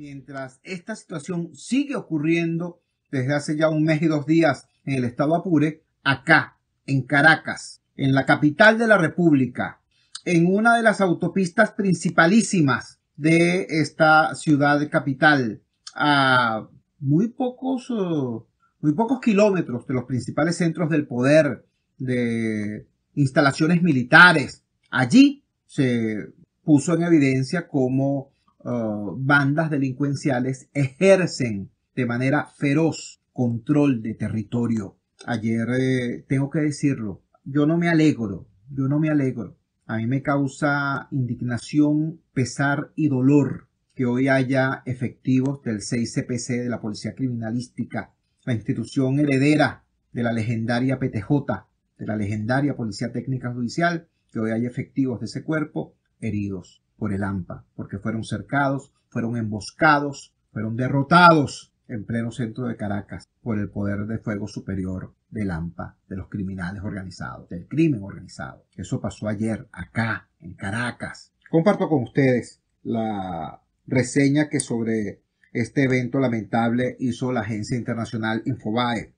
mientras esta situación sigue ocurriendo desde hace ya un mes y dos días en el estado Apure, acá, en Caracas, en la capital de la República, en una de las autopistas principalísimas de esta ciudad capital, a muy pocos, eh, muy pocos kilómetros de los principales centros del poder, de instalaciones militares. Allí se puso en evidencia cómo eh, bandas delincuenciales ejercen de manera feroz control de territorio. Ayer, eh, tengo que decirlo, yo no me alegro, yo no me alegro. A mí me causa indignación, pesar y dolor que hoy haya efectivos del 6CPC de la Policía Criminalística, la institución heredera de la legendaria PTJ, de la legendaria Policía Técnica Judicial, que hoy haya efectivos de ese cuerpo heridos por el AMPA, porque fueron cercados, fueron emboscados, fueron derrotados en pleno centro de Caracas por el poder de fuego superior del AMPA, de los criminales organizados, del crimen organizado. Eso pasó ayer, acá, en Caracas. Comparto con ustedes la reseña que sobre este evento lamentable hizo la agencia internacional Infobae.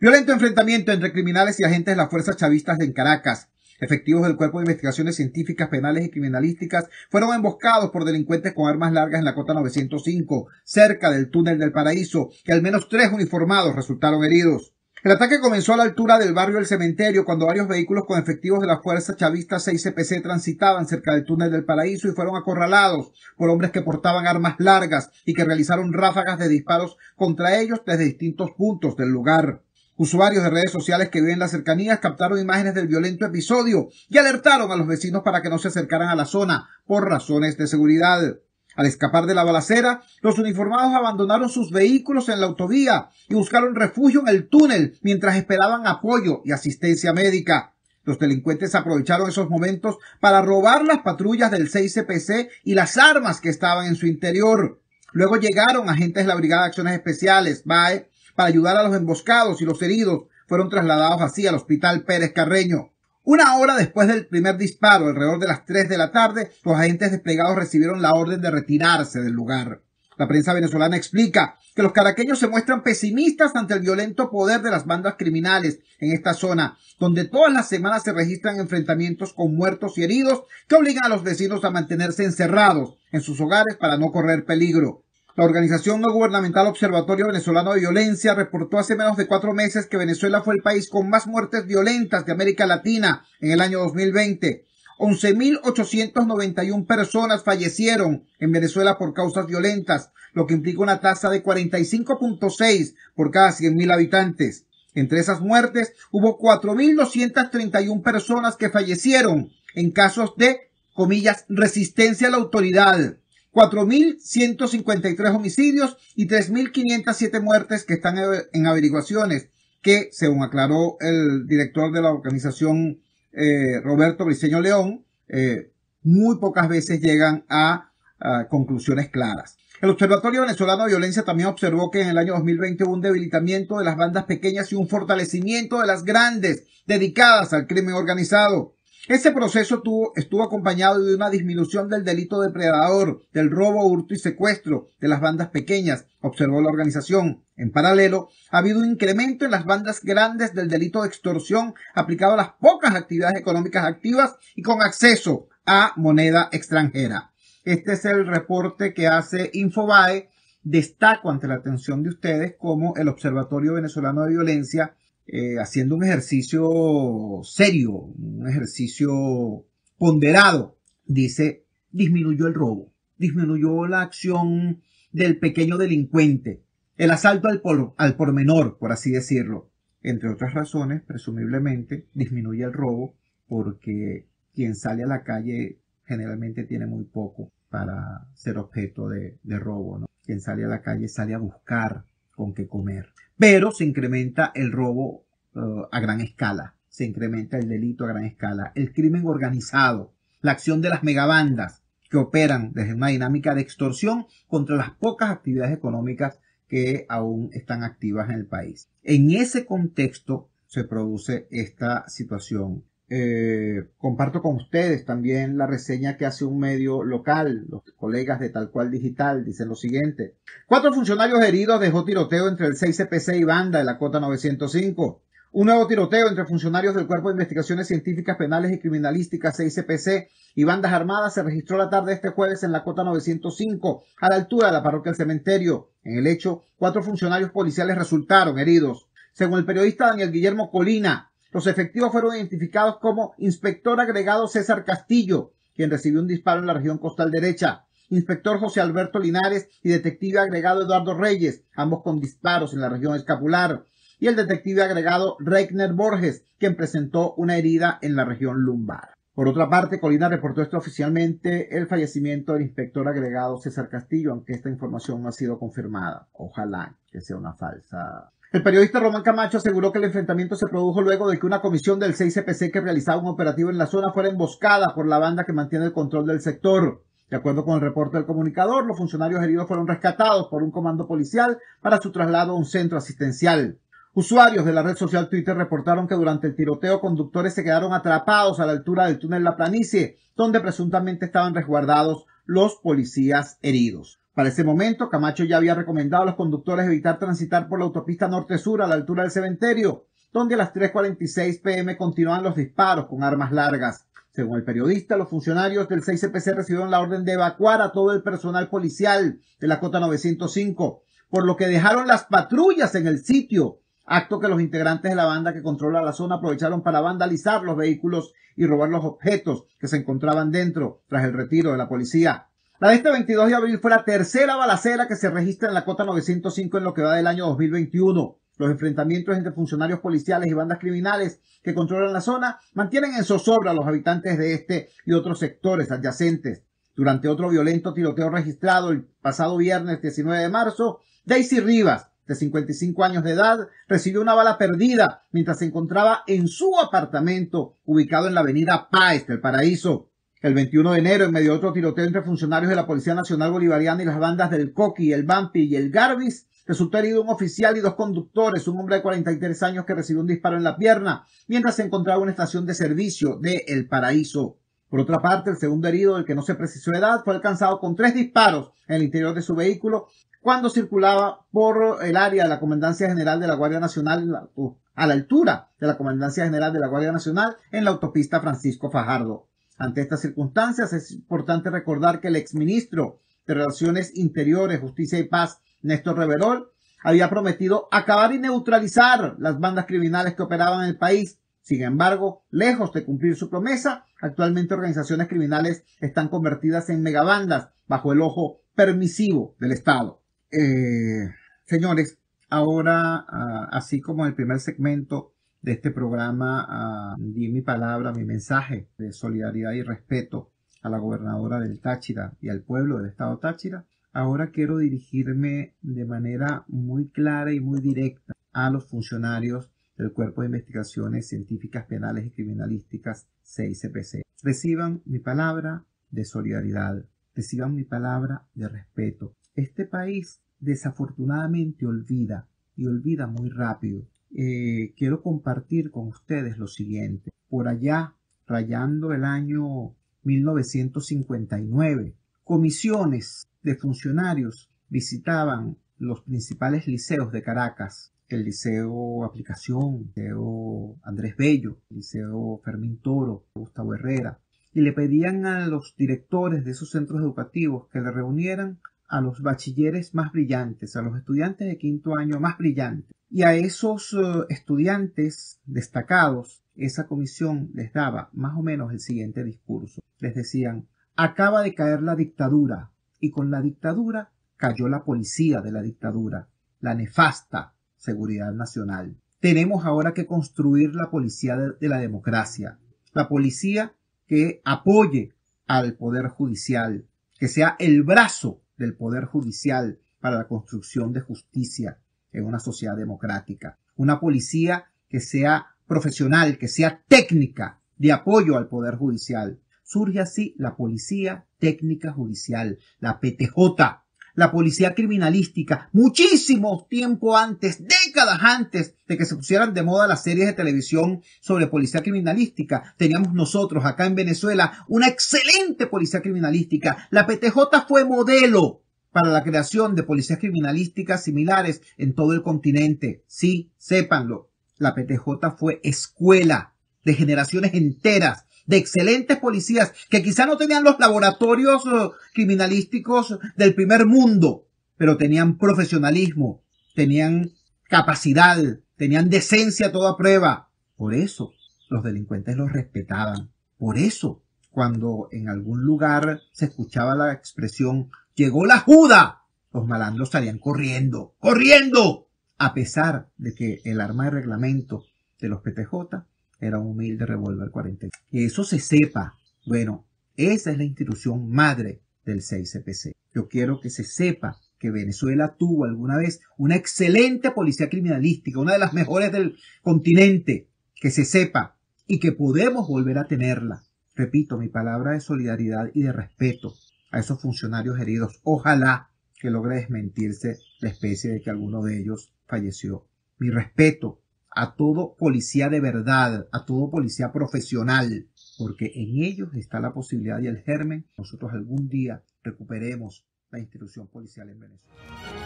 Violento enfrentamiento entre criminales y agentes de las fuerzas chavistas en Caracas Efectivos del Cuerpo de Investigaciones Científicas, Penales y Criminalísticas fueron emboscados por delincuentes con armas largas en la cota 905, cerca del túnel del Paraíso, y al menos tres uniformados resultaron heridos. El ataque comenzó a la altura del barrio del Cementerio cuando varios vehículos con efectivos de la Fuerza Chavista 6CPC transitaban cerca del túnel del Paraíso y fueron acorralados por hombres que portaban armas largas y que realizaron ráfagas de disparos contra ellos desde distintos puntos del lugar. Usuarios de redes sociales que viven las cercanías captaron imágenes del violento episodio y alertaron a los vecinos para que no se acercaran a la zona por razones de seguridad. Al escapar de la balacera, los uniformados abandonaron sus vehículos en la autovía y buscaron refugio en el túnel mientras esperaban apoyo y asistencia médica. Los delincuentes aprovecharon esos momentos para robar las patrullas del 6CPC y las armas que estaban en su interior. Luego llegaron agentes de la Brigada de Acciones Especiales, BAE, para ayudar a los emboscados y los heridos fueron trasladados así al Hospital Pérez Carreño. Una hora después del primer disparo, alrededor de las 3 de la tarde, los agentes desplegados recibieron la orden de retirarse del lugar. La prensa venezolana explica que los caraqueños se muestran pesimistas ante el violento poder de las bandas criminales en esta zona, donde todas las semanas se registran enfrentamientos con muertos y heridos que obligan a los vecinos a mantenerse encerrados en sus hogares para no correr peligro. La organización no gubernamental Observatorio Venezolano de Violencia reportó hace menos de cuatro meses que Venezuela fue el país con más muertes violentas de América Latina en el año 2020. 11.891 personas fallecieron en Venezuela por causas violentas, lo que implica una tasa de 45.6 por cada 100.000 habitantes. Entre esas muertes hubo 4.231 personas que fallecieron en casos de, comillas, resistencia a la autoridad, 4.153 homicidios y 3.507 muertes que están en averiguaciones, que, según aclaró el director de la organización eh, Roberto Briceño León, eh, muy pocas veces llegan a, a conclusiones claras. El Observatorio Venezolano de Violencia también observó que en el año 2020 hubo un debilitamiento de las bandas pequeñas y un fortalecimiento de las grandes dedicadas al crimen organizado. Ese proceso tuvo, estuvo acompañado de una disminución del delito depredador, del robo, hurto y secuestro de las bandas pequeñas, observó la organización. En paralelo, ha habido un incremento en las bandas grandes del delito de extorsión aplicado a las pocas actividades económicas activas y con acceso a moneda extranjera. Este es el reporte que hace Infobae. Destaco ante la atención de ustedes como el Observatorio Venezolano de Violencia eh, haciendo un ejercicio serio, un ejercicio ponderado, dice, disminuyó el robo, disminuyó la acción del pequeño delincuente, el asalto al, por, al por menor, por así decirlo. Entre otras razones, presumiblemente, disminuye el robo porque quien sale a la calle generalmente tiene muy poco para ser objeto de, de robo. ¿no? Quien sale a la calle sale a buscar con qué comer pero se incrementa el robo eh, a gran escala, se incrementa el delito a gran escala, el crimen organizado, la acción de las megabandas que operan desde una dinámica de extorsión contra las pocas actividades económicas que aún están activas en el país. En ese contexto se produce esta situación eh, comparto con ustedes también la reseña que hace un medio local, los colegas de Tal Cual Digital, dicen lo siguiente. Cuatro funcionarios heridos dejó tiroteo entre el 6CPC y banda de la cota 905. Un nuevo tiroteo entre funcionarios del Cuerpo de Investigaciones Científicas Penales y Criminalísticas 6CPC y bandas armadas se registró la tarde este jueves en la cota 905, a la altura de la parroquia del cementerio. En el hecho, cuatro funcionarios policiales resultaron heridos. Según el periodista Daniel Guillermo Colina, los efectivos fueron identificados como inspector agregado César Castillo, quien recibió un disparo en la región costal derecha, inspector José Alberto Linares y detective agregado Eduardo Reyes, ambos con disparos en la región escapular, y el detective agregado Reigner Borges, quien presentó una herida en la región lumbar. Por otra parte, Colina reportó esto oficialmente el fallecimiento del inspector agregado César Castillo, aunque esta información no ha sido confirmada. Ojalá que sea una falsa el periodista Román Camacho aseguró que el enfrentamiento se produjo luego de que una comisión del 6CPC e que realizaba un operativo en la zona fuera emboscada por la banda que mantiene el control del sector. De acuerdo con el reporte del comunicador, los funcionarios heridos fueron rescatados por un comando policial para su traslado a un centro asistencial. Usuarios de la red social Twitter reportaron que durante el tiroteo conductores se quedaron atrapados a la altura del túnel La Planicie, donde presuntamente estaban resguardados los policías heridos. Para ese momento, Camacho ya había recomendado a los conductores evitar transitar por la autopista norte-sur a la altura del cementerio, donde a las 3.46 pm continuaban los disparos con armas largas. Según el periodista, los funcionarios del 6CPC recibieron la orden de evacuar a todo el personal policial de la Cota 905, por lo que dejaron las patrullas en el sitio, acto que los integrantes de la banda que controla la zona aprovecharon para vandalizar los vehículos y robar los objetos que se encontraban dentro tras el retiro de la policía. La de este 22 de abril fue la tercera balacera que se registra en la cota 905 en lo que va del año 2021. Los enfrentamientos entre funcionarios policiales y bandas criminales que controlan la zona mantienen en zozobra a los habitantes de este y otros sectores adyacentes. Durante otro violento tiroteo registrado el pasado viernes 19 de marzo, Daisy Rivas, de 55 años de edad, recibió una bala perdida mientras se encontraba en su apartamento ubicado en la avenida Páez del Paraíso. El 21 de enero, en medio de otro tiroteo entre funcionarios de la Policía Nacional Bolivariana y las bandas del Coqui, el Bampi y el Garbis, resultó herido un oficial y dos conductores, un hombre de 43 años que recibió un disparo en la pierna mientras se encontraba en una estación de servicio de El Paraíso. Por otra parte, el segundo herido, del que no se precisó edad, fue alcanzado con tres disparos en el interior de su vehículo cuando circulaba por el área de la Comandancia General de la Guardia Nacional, oh, a la altura de la Comandancia General de la Guardia Nacional, en la autopista Francisco Fajardo. Ante estas circunstancias es importante recordar que el exministro de Relaciones Interiores, Justicia y Paz, Néstor Reverol, había prometido acabar y neutralizar las bandas criminales que operaban en el país. Sin embargo, lejos de cumplir su promesa, actualmente organizaciones criminales están convertidas en megabandas bajo el ojo permisivo del Estado. Eh, señores, ahora, ah, así como en el primer segmento de este programa di mi palabra, mi mensaje de solidaridad y respeto a la gobernadora del Táchira y al pueblo del estado Táchira, ahora quiero dirigirme de manera muy clara y muy directa a los funcionarios del Cuerpo de Investigaciones Científicas Penales y Criminalísticas CICPC. Reciban mi palabra de solidaridad, reciban mi palabra de respeto. Este país desafortunadamente olvida y olvida muy rápido eh, quiero compartir con ustedes lo siguiente. Por allá, rayando el año 1959, comisiones de funcionarios visitaban los principales liceos de Caracas, el Liceo Aplicación, el Liceo Andrés Bello, el Liceo Fermín Toro, Gustavo Herrera, y le pedían a los directores de esos centros educativos que le reunieran a los bachilleres más brillantes, a los estudiantes de quinto año más brillantes, y a esos eh, estudiantes destacados, esa comisión les daba más o menos el siguiente discurso. Les decían, acaba de caer la dictadura y con la dictadura cayó la policía de la dictadura, la nefasta seguridad nacional. Tenemos ahora que construir la policía de, la democracia, la policía que apoye al Poder Judicial, que sea el brazo del Poder Judicial para la construcción de justicia, en una sociedad democrática. Una policía que sea profesional, que sea técnica de apoyo al Poder Judicial. Surge así la Policía Técnica Judicial, la PTJ, la Policía Criminalística, muchísimo tiempo antes, décadas antes de que se pusieran de moda las series de televisión sobre Policía Criminalística. Teníamos nosotros acá en Venezuela una excelente Policía Criminalística. La PTJ fue modelo para la creación de policías criminalísticas similares en todo el continente. Sí, sépanlo. La PTJ fue escuela de generaciones enteras de excelentes policías que quizá no tenían los laboratorios eh, criminalísticos del primer mundo, pero tenían profesionalismo, tenían capacidad, tenían decencia a toda prueba. Por eso los delincuentes los respetaban. Por eso, cuando en algún lugar se escuchaba la expresión Llegó la juda. Los malandros salían corriendo, corriendo, a pesar de que el arma de reglamento de los PTJ era un humilde revólver 40. Que eso se sepa. Bueno, esa es la institución madre del 6CPC. Yo quiero que se sepa que Venezuela tuvo alguna vez una excelente policía criminalística, una de las mejores del continente, que se sepa y que podemos volver a tenerla. Repito, mi palabra de solidaridad y de respeto a esos funcionarios heridos. Ojalá que logre desmentirse la especie de que alguno de ellos falleció. Mi respeto a todo policía de verdad, a todo policía profesional, porque en ellos está la posibilidad y el germen. Nosotros algún día recuperemos la institución policial en Venezuela.